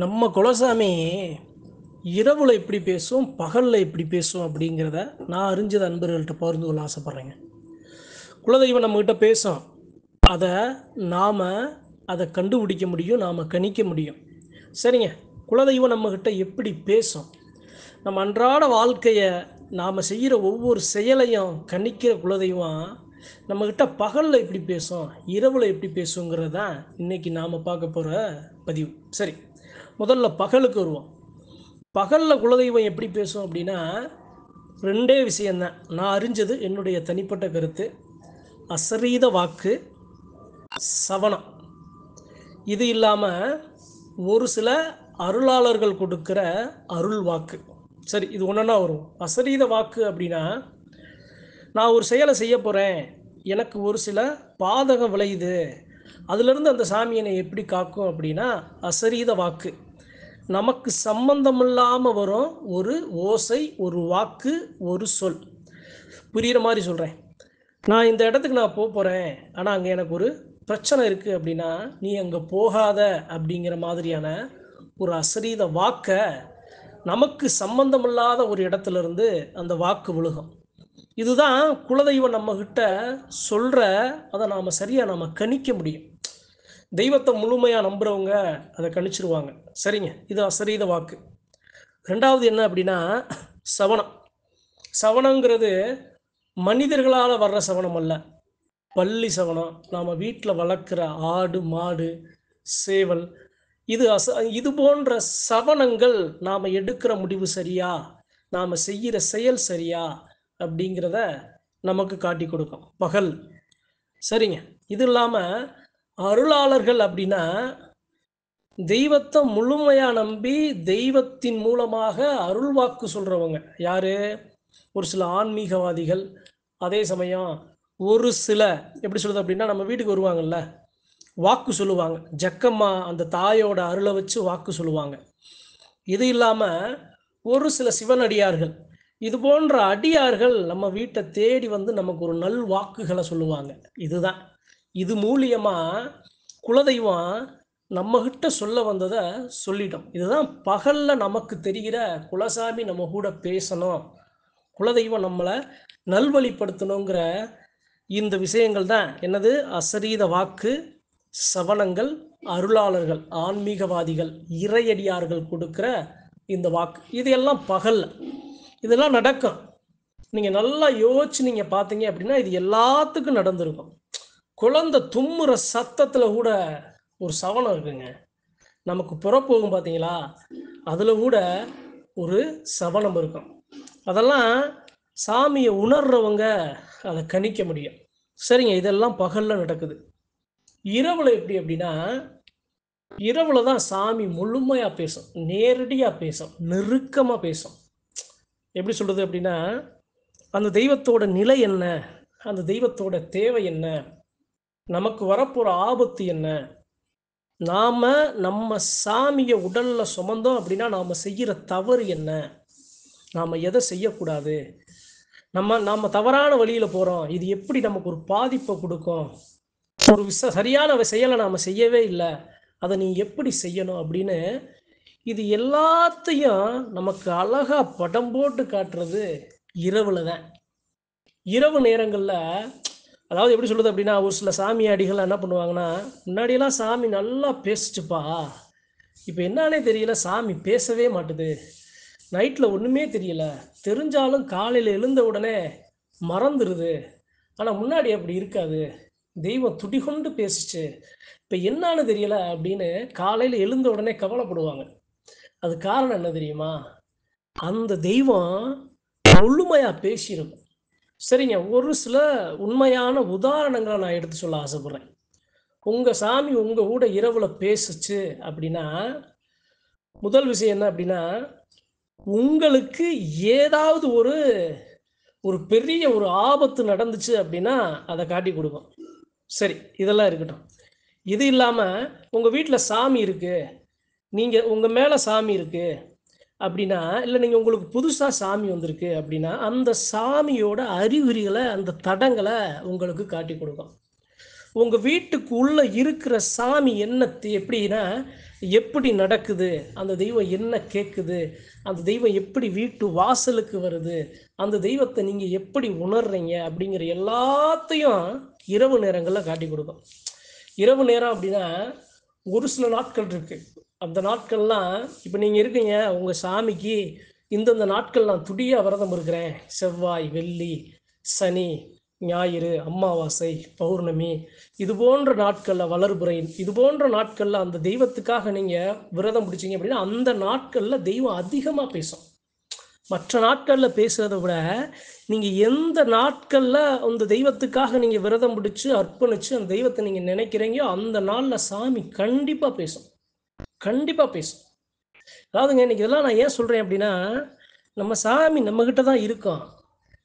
நம்ம குலசாமி இரவில் எப்படி பேசும் பகலில் எப்படி பேசும் அப்படிங்கிறத நான் அறிஞ்சது அன்பர்கள்ட்ட பகிர்ந்து கொள்ள ஆசைப்பட்றேங்க குலதெய்வம் நம்மக்கிட்ட பேசும் அதை நாம் அதை கண்டுபிடிக்க முடியும் நாம் கணிக்க முடியும் சரிங்க குலதெய்வம் நம்மக்கிட்ட எப்படி பேசும் நம்ம அன்றாட வாழ்க்கையை நாம் செய்கிற ஒவ்வொரு செயலையும் கணிக்கிற குலதெய்வம் நம்மக்கிட்ட பகலில் எப்படி பேசும் இரவில் எப்படி பேசுங்கிறது தான் இன்றைக்கி நாம் பார்க்க போகிற பதிவு சரி முதல்ல பகலுக்கு வருவோம் பகலில் குலதெய்வம் எப்படி பேசும் அப்படின்னா ரெண்டே விஷயந்தான் நான் அறிஞ்சது என்னுடைய தனிப்பட்ட கருத்து அசரீத வாக்கு சவணம் இது இல்லாமல் ஒரு சில அருளாளர்கள் கொடுக்குற அருள் வாக்கு சரி இது ஒன்றுனா வரும் அசரீத வாக்கு அப்படின்னா நான் ஒரு செயலை செய்ய போகிறேன் எனக்கு ஒரு சில பாதகம் விளையுது அதுலேருந்து அந்த சாமி எப்படி காக்கும் அப்படின்னா அசரீத வாக்கு நமக்கு இல்லாமல் வரும் ஒரு ஓசை ஒரு வாக்கு ஒரு சொல் புரிகிற மாதிரி சொல்கிறேன் நான் இந்த இடத்துக்கு நான் போக போகிறேன் ஆனால் அங்கே எனக்கு ஒரு பிரச்சனை இருக்குது அப்படின்னா நீ அங்கே போகாத அப்படிங்கிற மாதிரியான ஒரு அசரீத வாக்கை நமக்கு சம்பந்தமில்லாத ஒரு இடத்துலேருந்து அந்த வாக்கு விழுகும் இதுதான் குலதெய்வம் நம்மக்கிட்ட சொல்கிற அதை நாம் சரியாக நாம் கணிக்க முடியும் தெய்வத்தை முழுமையாக நம்புகிறவங்க அதை கணிச்சிருவாங்க சரிங்க இது அசரீத வாக்கு ரெண்டாவது என்ன அப்படின்னா சவணம் சவணங்கிறது மனிதர்களால் வர்ற சவணம் அல்ல பள்ளி சவணம் நாம் வீட்டில் வளர்க்குற ஆடு மாடு சேவல் இது அச இது போன்ற சவணங்கள் நாம் எடுக்கிற முடிவு சரியா நாம் செய்கிற செயல் சரியா அப்படிங்கிறத நமக்கு காட்டி கொடுக்கும் பகல் சரிங்க இது இல்லாமல் அருளாளர்கள் அப்படின்னா தெய்வத்தை முழுமையாக நம்பி தெய்வத்தின் மூலமாக அருள் வாக்கு சொல்கிறவங்க யார் ஒரு சில ஆன்மீகவாதிகள் அதே சமயம் ஒரு சில எப்படி சொல்கிறது அப்படின்னா நம்ம வீட்டுக்கு வருவாங்கல்ல வாக்கு சொல்லுவாங்க ஜக்கம்மா அந்த தாயோட அருளை வச்சு வாக்கு சொல்லுவாங்க இது இல்லாமல் ஒரு சில சிவனடியார்கள் இது போன்ற அடியார்கள் நம்ம வீட்டை தேடி வந்து நமக்கு ஒரு நல் வாக்குகளை சொல்லுவாங்க இதுதான் இது மூலியமா குலதெய்வம் நம்மகிட்ட சொல்ல வந்ததை சொல்லிட்டோம் இதுதான் பகல்ல நமக்கு தெரிகிற குலசாமி நம்ம கூட பேசணும் குலதெய்வம் நம்மளை நல்வழிப்படுத்தணுங்கிற இந்த விஷயங்கள் தான் என்னது அசரீத வாக்கு சவணங்கள் அருளாளர்கள் ஆன்மீகவாதிகள் இறையடியார்கள் கொடுக்குற இந்த வாக்கு இது எல்லாம் இதெல்லாம் நடக்கும் நீங்கள் நல்லா யோசிச்சு நீங்கள் பார்த்தீங்க அப்படின்னா இது எல்லாத்துக்கும் நடந்திருக்கும் குழந்தை தும்முற சத்தத்தில் கூட ஒரு சவனம் இருக்குங்க நமக்கு புறப்போகும் பார்த்தீங்களா அதில் கூட ஒரு சவனம் இருக்கும் அதெல்லாம் சாமியை உணர்றவங்க அதை கணிக்க முடியும் சரிங்க இதெல்லாம் பகலில் நடக்குது இரவில் எப்படி அப்படின்னா இரவில் தான் சாமி முழுமையாக பேசும் நேரடியாக பேசும் நெருக்கமாக பேசும் எப்படி சொல்கிறது அப்படின்னா அந்த தெய்வத்தோட நிலை என்ன அந்த தெய்வத்தோட தேவை என்ன நமக்கு வரப்போகிற ஆபத்து என்ன நாம் நம்ம சாமியை உடலில் சுமந்தோம் அப்படின்னா நாம் செய்கிற தவறு என்ன நாம் எதை செய்யக்கூடாது நம்ம நாம் தவறான வழியில் போகிறோம் இது எப்படி நமக்கு ஒரு பாதிப்பை கொடுக்கும் ஒரு விச சரியான செயலை நாம் செய்யவே இல்லை அதை நீ எப்படி செய்யணும் அப்படின்னு இது எல்லாத்தையும் நமக்கு அழகா படம் போட்டு காட்டுறது இரவுல தான் இரவு நேரங்களில் அதாவது எப்படி சொல்கிறது அப்படின்னா ஒரு சில சாமி அடிகள் என்ன பண்ணுவாங்கன்னா முன்னாடியெல்லாம் சாமி நல்லா பேசிச்சுப்பா இப்போ என்னாலே தெரியல சாமி பேசவே மாட்டுது நைட்டில் ஒன்றுமே தெரியல தெரிஞ்சாலும் காலையில் எழுந்த உடனே மறந்துடுது ஆனால் முன்னாடி அப்படி இருக்காது தெய்வம் துடிகொண்டு பேசிச்சு இப்போ என்னான்னு தெரியல அப்படின்னு காலையில் எழுந்த உடனே கவலைப்படுவாங்க அது காரணம் என்ன தெரியுமா அந்த தெய்வம் முழுமையா பேசியிருக்கும் சரிங்க ஒரு சில உண்மையான உதாரணங்களை நான் எடுத்து சொல்ல ஆசைப்படுறேன் உங்கள் சாமி உங்கள் கூட இரவில் பேசுச்சு அப்படின்னா முதல் விஷயம் என்ன அப்படின்னா உங்களுக்கு ஏதாவது ஒரு ஒரு பெரிய ஒரு ஆபத்து நடந்துச்சு அப்படின்னா அதை காட்டி கொடுக்கும் சரி இதெல்லாம் இருக்கட்டும் இது இல்லாமல் உங்கள் வீட்டில் சாமி இருக்குது நீங்கள் உங்கள் மேலே சாமி இருக்குது அப்படின்னா இல்லை நீங்கள் உங்களுக்கு புதுசாக சாமி வந்திருக்கு அப்படின்னா அந்த சாமியோட அறிகுறிகளை அந்த தடங்களை உங்களுக்கு காட்டி கொடுக்கும் உங்கள் வீட்டுக்குள்ளே இருக்கிற சாமி என்ன எப்படின்னா எப்படி நடக்குது அந்த தெய்வம் என்ன கேட்குது அந்த தெய்வம் எப்படி வீட்டு வாசலுக்கு வருது அந்த தெய்வத்தை நீங்கள் எப்படி உணர்றீங்க அப்படிங்கிற எல்லாத்தையும் இரவு நேரங்களில் காட்டி கொடுக்கும் இரவு நேரம் அப்படின்னா ஒரு சில நாட்கள் இருக்குது அந்த நாட்கள்லாம் இப்போ நீங்கள் இருக்கீங்க உங்கள் சாமிக்கு இந்தந்த நாட்கள் நான் விரதம் இருக்கிறேன் செவ்வாய் வெள்ளி சனி ஞாயிறு அமாவாசை பௌர்ணமி இது போன்ற நாட்களில் வளர்புரை இது போன்ற நாட்களில் அந்த தெய்வத்துக்காக நீங்கள் விரதம் பிடிச்சிங்க அப்படின்னா அந்த நாட்களில் தெய்வம் அதிகமாக பேசும் மற்ற நாட்களில் பேசுகிறத விட நீங்கள் எந்த நாட்களில் அந்த தெய்வத்துக்காக நீங்கள் விரதம் பிடிச்சி அர்ப்பணித்து அந்த தெய்வத்தை நீங்கள் நினைக்கிறீங்கயோ அந்த நாளில் சாமி கண்டிப்பாக பேசும் கண்டிப்பாக பேசும் அதாவதுங்க இன்னைக்கு இதெல்லாம் நான் ஏன் சொல்கிறேன் அப்படின்னா நம்ம சாமி நம்மக்கிட்ட தான் இருக்கோம்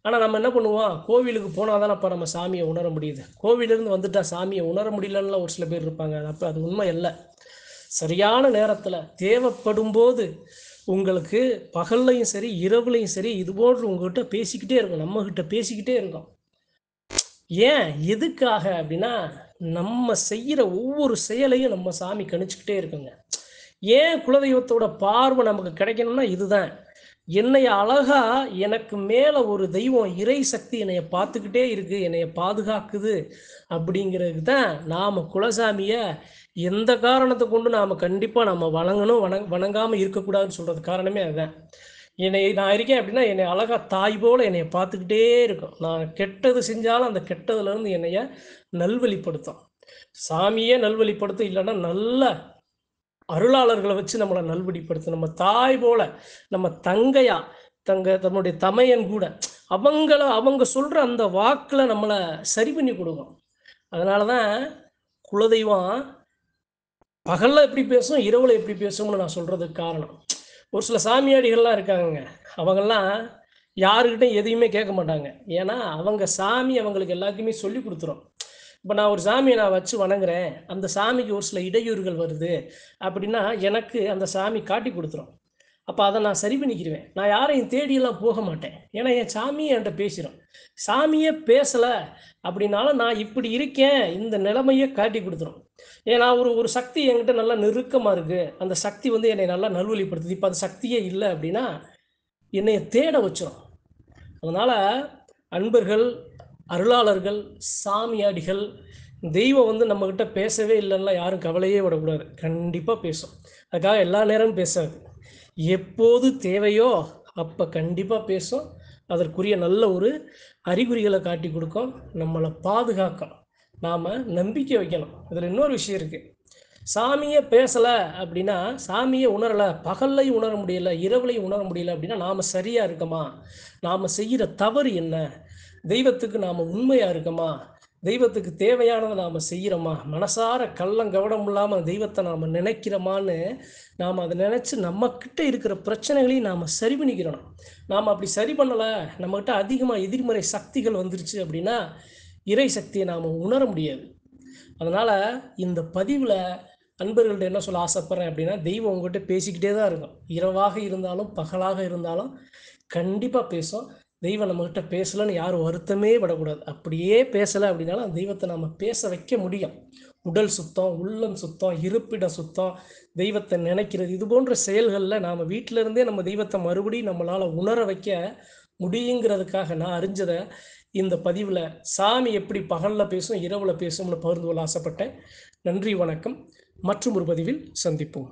ஆனால் நம்ம என்ன பண்ணுவோம் கோவிலுக்கு போனால் அப்போ நம்ம சாமியை உணர முடியுது கோவிலேருந்து வந்துட்டா சாமியை உணர முடியலன்னுலாம் ஒரு சில பேர் இருப்பாங்க அப்போ அது உண்மை இல்லை சரியான நேரத்தில் தேவைப்படும் போது உங்களுக்கு பகல்லையும் சரி இரவுலையும் சரி இது போன்று உங்ககிட்ட பேசிக்கிட்டே இருக்கும் நம்மக்கிட்ட பேசிக்கிட்டே இருக்கோம் ஏன் எதுக்காக அப்படின்னா நம்ம செய்கிற ஒவ்வொரு செயலையும் நம்ம சாமி கணிச்சுக்கிட்டே இருக்குங்க ஏன் குலதெய்வத்தோட பார்வை நமக்கு கிடைக்கணும்னா இதுதான் என்னைய அழகா எனக்கு மேல ஒரு தெய்வம் இறை சக்தி என்னைய பார்த்துக்கிட்டே இருக்கு என்னைய பாதுகாக்குது அப்படிங்கிறதுக்கு தான் நாம குலசாமிய எந்த காரணத்தை கொண்டு நாம கண்டிப்பா நம்ம வணங்கணும் வணங் வணங்காம இருக்கக்கூடாதுன்னு சொல்றது காரணமே அதுதான் என்னை நான் இருக்கேன் அப்படின்னா என்னை அழகாக தாய் போல் என்னை பார்த்துக்கிட்டே இருக்கும் நான் கெட்டது செஞ்சாலும் அந்த கெட்டதுலேருந்து என்னைய நல்வழிப்படுத்தும் சாமியே நல்வழிப்படுத்தும் இல்லைன்னா நல்ல அருளாளர்களை வச்சு நம்மளை நல்வடிப்படுத்த நம்ம தாய் போல நம்ம தங்கையா தங்க தன்னுடைய தமையன் கூட அவங்கள அவங்க சொல்கிற அந்த வாக்கில் நம்மளை சரி பண்ணி கொடுக்கும் அதனால தான் குலதெய்வம் பகலில் எப்படி பேசும் இரவில் எப்படி பேசும்னு நான் சொல்கிறதுக்கு காரணம் ஒரு சில சாமியாடிகள்லாம் இருக்காங்க அவங்கெல்லாம் யாருக்கிட்டையும் எதையுமே கேட்க மாட்டாங்க ஏன்னா அவங்க சாமி அவங்களுக்கு எல்லாத்தையுமே சொல்லி கொடுத்துரும் இப்போ நான் ஒரு சாமியை நான் வச்சு வணங்குறேன் அந்த சாமிக்கு ஒரு சில இடையூறுகள் வருது அப்படின்னா எனக்கு அந்த சாமி காட்டி கொடுத்துரும் அப்போ அதை நான் சரி பண்ணிக்கிடுவேன் நான் யாரையும் தேடியெல்லாம் போக மாட்டேன் ஏன்னா என் சாமியை என்கிட்ட பேசுகிறோம் சாமியே பேசலை அப்படின்னால நான் இப்படி இருக்கேன் இந்த நிலைமையை காட்டி கொடுத்துரும் ஏன்னா ஒரு ஒரு சக்தி என்கிட்ட நல்லா நெருக்கமாக இருக்குது அந்த சக்தி வந்து என்னை நல்லா நல்வழிப்படுத்துது இப்போ அந்த சக்தியே இல்லை அப்படின்னா என்னைய தேட வச்சிடும் அதனால் அன்பர்கள் அருளாளர்கள் சாமியாடிகள் தெய்வம் வந்து நம்மக்கிட்ட பேசவே இல்லைன்னா யாரும் கவலையே விடக்கூடாது கண்டிப்பாக பேசும் அதுக்காக எல்லா நேரமும் பேசாது எப்போது தேவையோ அப்போ கண்டிப்பாக பேசும் அதற்குரிய நல்ல ஒரு அறிகுறிகளை காட்டி கொடுக்கும் நம்மளை பாதுகாக்கும் நாம் நம்பிக்கை வைக்கணும் இதில் இன்னொரு விஷயம் இருக்குது சாமியை பேசலை அப்படின்னா சாமியை உணரலை பகல்லையும் உணர முடியல இரவுலையும் உணர முடியல அப்படின்னா நாம் சரியாக இருக்கமா நாம் செய்கிற தவறு என்ன தெய்வத்துக்கு நாம் உண்மையாக இருக்கோமா தெய்வத்துக்கு தேவையானதை நாம் செய்கிறோமா மனசார கள்ளம் கவனம் இல்லாமல் தெய்வத்தை நாம் நினைக்கிறோமான்னு நாம் அதை நினச்சி நம்மக்கிட்ட இருக்கிற பிரச்சனைகளையும் நாம் சரி பண்ணிக்கிறோம் நாம் அப்படி சரி பண்ணலை நம்மக்கிட்ட அதிகமாக எதிர்மறை சக்திகள் வந்துருச்சு அப்படின்னா இறை சக்தியை நாம் உணர முடியாது அதனால் இந்த பதிவில் அன்பர்கள்ட்ட என்ன சொல்ல ஆசைப்பட்றேன் அப்படின்னா தெய்வம் உங்கள்கிட்ட பேசிக்கிட்டே தான் இருக்கும் இரவாக இருந்தாலும் பகலாக இருந்தாலும் கண்டிப்பாக பேசும் தெய்வம் நம்மகிட்ட பேசலைன்னு யாரும் வருத்தமே படக்கூடாது அப்படியே பேசலை அப்படின்னாலும் அந்த தெய்வத்தை நம்ம பேச வைக்க முடியும் உடல் சுத்தம் உள்ளம் சுத்தம் இருப்பிடம் சுத்தம் தெய்வத்தை நினைக்கிறது இது போன்ற செயல்களில் நாம் வீட்டிலருந்தே நம்ம தெய்வத்தை மறுபடியும் நம்மளால் உணர வைக்க முடியுங்கிறதுக்காக நான் அறிஞ்சதை இந்த பதிவில் சாமி எப்படி பகலில் பேசும் இரவில் பேசும்னு பகிர்ந்து கொள்ள ஆசைப்பட்டேன் நன்றி வணக்கம் மற்றும் ஒரு பதிவில் சந்திப்போம்